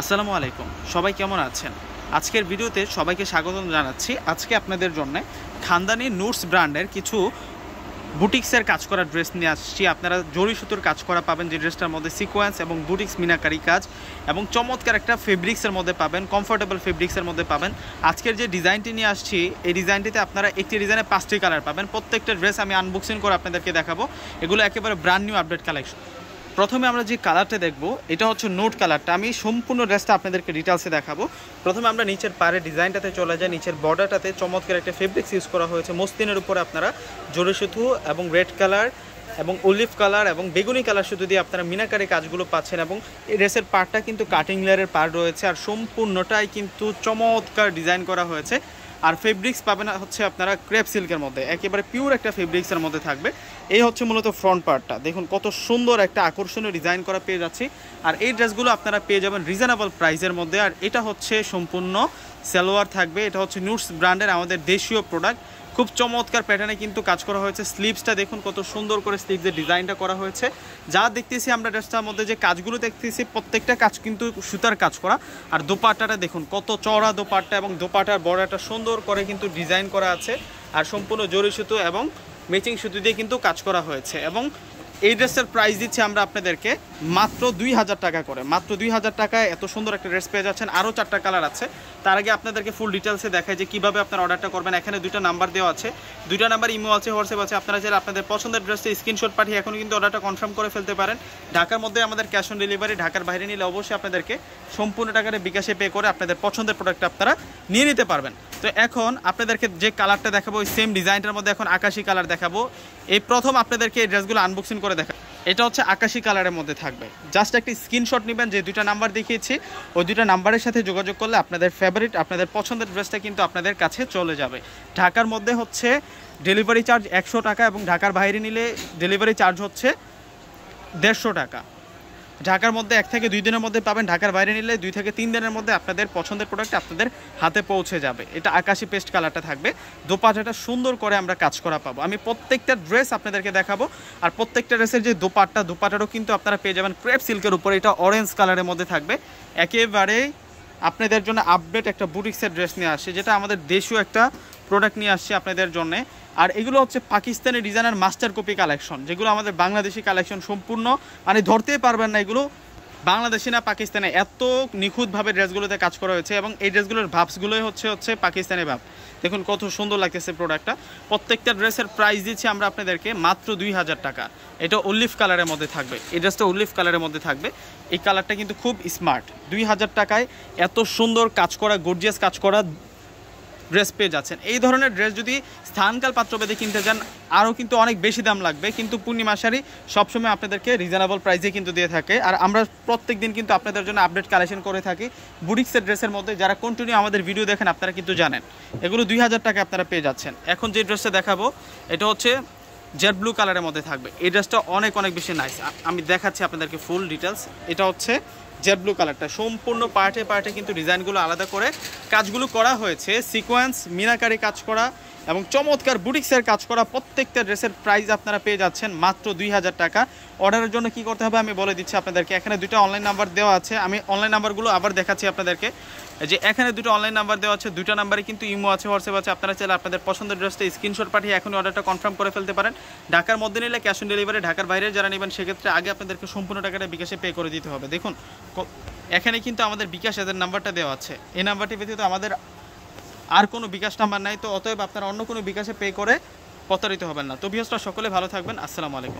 আসসালামু আলাইকুম সবাই কেমন আছেন আজকের ভিডিওতে সবাইকে স্বাগত জানাচ্ছি আজকে আপনাদের জন্য খানদানি নুটস ব্র্যান্ডের কিছু বুটিক্সের কাজ করা ড্রেস নিয়ে আসছি আপনারা জরি সুতোর কাজ করা পাবেন যে ড্রেসটার মধ্যে সিকোয়েন্স এবং বুটিক্স মিনাকারি কাজ এবং চমৎকার একটা ফেব্রিক্সের মধ্যে পাবেন কমফোর্টেবল ফেব্রিক্সের মধ্যে পাবেন আজকের যে ডিজাইনটি নিয়ে আসছি এই ডিজাইনটিতে আপনারা একটি ডিজাইনে পাঁচটি কালার পাবেন প্রত্যেকটা ড্রেস আমি আনবক্সিং করে আপনাদেরকে দেখাবো এগুলো একেবারে ব্র্যান্ড নিউ আপডেট কালেকশন প্রথমে আমরা যে কালারটা দেখব এটা হচ্ছে নোট কালারটা আমি সম্পূর্ণ ড্রেসটা আপনাদেরকে ডিটেলসে দেখাবো প্রথমে আমরা নিচের পারে ডিজাইনটাতে চলে যাই নিচের বর্ডারটাতে চমৎকার একটা ফেব্রিক্স ইউজ করা হয়েছে মস্তিনের উপরে আপনারা জোরে সুতো এবং রেড কালার এবং অলিভ কালার এবং বেগুনি কালার শুধু দিয়ে আপনারা মিনাকারে কাজগুলো পাচ্ছেন এবং এই ড্রেসের পার্টটা কিন্তু কাটিং লেয়ারের পার রয়েছে আর সম্পূর্ণটাই কিন্তু চমৎকার ডিজাইন করা হয়েছে আর ফেব্রিক্স পাবেন হচ্ছে আপনারা ক্রেপ সিল্কের মধ্যে একেবারে পিওর একটা ফেব্রিক্সের মধ্যে থাকবে এই হচ্ছে মূলত ফ্রন্ট পার্টটা দেখুন কত সুন্দর একটা আকর্ষণীয় ডিজাইন করা পেয়ে যাচ্ছি আর এই ড্রেসগুলো আপনারা পেয়ে যাবেন রিজনেবল প্রাইসের মধ্যে আর এটা হচ্ছে সম্পূর্ণ সালোয়ার থাকবে এটা হচ্ছে নিউটস ব্র্যান্ডের আমাদের দেশীয় প্রোডাক্ট খুব চমৎকার প্যাটার্নে কিন্তু কাজ করা হয়েছে স্লিপসটা দেখুন কত সুন্দর করে স্লিপসের ডিজাইনটা করা হয়েছে যা দেখতেছি আমরা ড্রেসটার মধ্যে যে কাজগুলো দেখতেছি প্রত্যেকটা কাজ কিন্তু সুতার কাজ করা আর দোপাট্টাটা দেখুন কত চড়া দোপাট্টা এবং দোপাটার বড়াটা সুন্দর করে কিন্তু ডিজাইন করা আছে আর সম্পূর্ণ জরি সুতো এবং মেচিং সুতো দিয়ে কিন্তু কাজ করা হয়েছে এবং এই ড্রেসের প্রাইস দিচ্ছি আমরা আপনাদেরকে মাত্র দুই হাজার টাকা করে মাত্র দুই হাজার টাকায় এত সুন্দর একটা ড্রেস পেয়ে যাচ্ছেন আরও চারটা কালার আছে তার আগে আপনাদেরকে ফুল ডিটেলসে দেখায় যে কীভাবে আপনার অর্ডারটা করবেন এখানে দুইটা নাম্বার দেওয়া আছে দুইটা নাম্বার ইমো আছে হোয়াটসঅ্যাপ আছে আপনারা যারা আপনাদের পছন্দের ড্রেসটা স্ক্রিনশট পাঠিয়ে এখন কিন্তু অর্ডারটা কনফার্ম করে ফেলতে পারেন ঢাকার মধ্যে আমাদের ক্যাশ অন ডেলিভারি ঢাকার বাইরে নিলে অবশ্যই আপনাদেরকে সম্পূর্ণ টাকাটা বিকাশে পে করে আপনাদের পছন্দের প্রোডাক্ট আপনারা নিয়ে নিতে পারবেন তো এখন আপনাদেরকে যে কালারটা দেখাবো ওই সেম ডিজাইনটার মধ্যে এখন আকাশি কালার দেখাবো এই প্রথম আপনাদেরকে এই ড্রেসগুলো আনবক্সিং করে দেখা এটা হচ্ছে আকাশি কালারের মধ্যে থাকবে জাস্ট একটি স্ক্রিনশট নেবেন যে দুইটা নাম্বার দেখিয়েছি ওই দুইটা নাম্বারের সাথে যোগাযোগ করলে আপনাদের ফেভারিট আপনাদের পছন্দের ড্রেসটা কিন্তু আপনাদের কাছে চলে যাবে ঢাকার মধ্যে হচ্ছে ডেলিভারি চার্জ একশো টাকা এবং ঢাকার বাইরে নিলে ডেলিভারি চার্জ হচ্ছে দেড়শো টাকা ঢাকার মধ্যে এক থেকে দুই দিনের মধ্যে পাবেন ঢাকার বাইরে নিলে দুই থেকে তিন দিনের মধ্যে আপনাদের পছন্দের প্রোডাক্ট আপনাদের হাতে পৌঁছে যাবে এটা আকাশি পেস্ট কালারটা থাকবে দোপাটাটা সুন্দর করে আমরা কাজ করা পাবো আমি প্রত্যেকটা ড্রেস আপনাদেরকে দেখাবো আর প্রত্যেকটা ড্রেসের যে দোপাট্টা দোপাটারও কিন্তু আপনারা পেয়ে যাবেন ক্রেপ সিল্কের উপরে এটা অরেঞ্জ কালারের মধ্যে থাকবে একেবারেই আপনাদের জন্য আপডেট একটা বুটিক্সের ড্রেস নিয়ে আসে যেটা আমাদের দেশীয় একটা প্রোডাক্ট নিয়ে আসছি আপনাদের জন্য আর এগুলো হচ্ছে পাকিস্তানি ডিজাইনের মাস্টার কপি কালেকশন যেগুলো আমাদের বাংলাদেশি কালেকশন সম্পূর্ণ মানে ধরতেই পারবেন না এগুলো বাংলাদেশি না পাকিস্তানে এত নিখুঁতভাবে ড্রেসগুলোতে কাজ করা হয়েছে এবং এই ড্রেসগুলোর ভাবসগুলোই হচ্ছে হচ্ছে পাকিস্তানি ভাব দেখুন কত সুন্দর লাগতেছে প্রোডাক্টটা প্রত্যেকটা ড্রেসের প্রাইস দিচ্ছি আমরা আপনাদেরকে মাত্র দুই হাজার টাকা এটা উল্লিফ কালারের মধ্যে থাকবে এই ড্রেসটা উল্লিফ কালারের মধ্যে থাকবে এই কালারটা কিন্তু খুব স্মার্ট দুই হাজার টাকায় এত সুন্দর কাজ করা গর্জিয়াস কাজ করা ড্রেস পেয়ে যাচ্ছেন এই ধরনের ড্রেস যদি স্থানকাল বেঁধে কিনতে যান আরও কিন্তু অনেক বেশি দাম লাগবে কিন্তু পূর্ণিমা শাড়ি সবসময় আপনাদেরকে রিজনেবল প্রাইসে কিন্তু দিয়ে থাকে আর আমরা প্রত্যেক দিন কিন্তু আপনাদের জন্য আপডেট কালেকশন করে থাকি বুটিক্সের ড্রেসের মধ্যে যারা কন্টিনিউ আমাদের ভিডিও দেখেন আপনারা কিন্তু জানেন এগুলো দুই হাজার টাকা আপনারা পেয়ে যাচ্ছেন এখন যে ড্রেসটা দেখাবো এটা হচ্ছে জেড ব্লু কালারের মধ্যে থাকবে এই ড্রেসটা অনেক অনেক বেশি নাইস আমি দেখাচ্ছি আপনাদেরকে ফুল ডিটেলস এটা হচ্ছে জেড ব্লু কালারটা সম্পূর্ণ পার্টে পার্টে কিন্তু ডিজাইনগুলো আলাদা করে কাজগুলো করা হয়েছে সিকোয়েন্স মিনাকারি কাজ করা এবং চমৎকার বুটিক্সের কাজ করা প্রত্যেকটা ড্রেসের প্রাইস আপনারা পেয়ে যাচ্ছেন মাত্র দুই হাজার টাকা অর্ডারের জন্য কি করতে হবে আমি বলে দিচ্ছি আপনাদেরকে এখানে দুটো অনলাইন নাম্বার দেওয়া আছে আমি অনলাইন নাম্বারগুলো আবার দেখাচ্ছি আপনাদেরকে যে এখানে দুটো অনলাইন নাম্বার দেওয়া আছে দুটো নাম্বারে কিন্তু ইমো আছে হোয়াটসঅ্যাপ আছে আপনারা চাইলে আপনাদের পছন্দের ড্রেসটা স্ক্রিনশট পাঠিয়ে এখনই অর্ডারটা কনফার্ম করে ফেলতে পারেন ঢাকার মধ্যে নিলে ক্যাশ অন ডেলিভারি ঢাকার বাইরে যারা নেবেন সেক্ষেত্রে আগে আপনাদেরকে সম্পূর্ণ টাকাটা বিকাশে পে করে দিতে হবে দেখুন এখানে কিন্তু আমাদের বিকাশ এদের নাম্বারটা দেওয়া আছে এই নাম্বারটি ব্যতীত আমাদের আর কোনো বিকাশ নাম্বার নাই তো অতএব আপনারা অন্য কোনো বিকাশে পে করে প্রতারিত হবেন না তো বিহস্তা সকলে ভালো থাকবেন আসসালামু আলাইকুম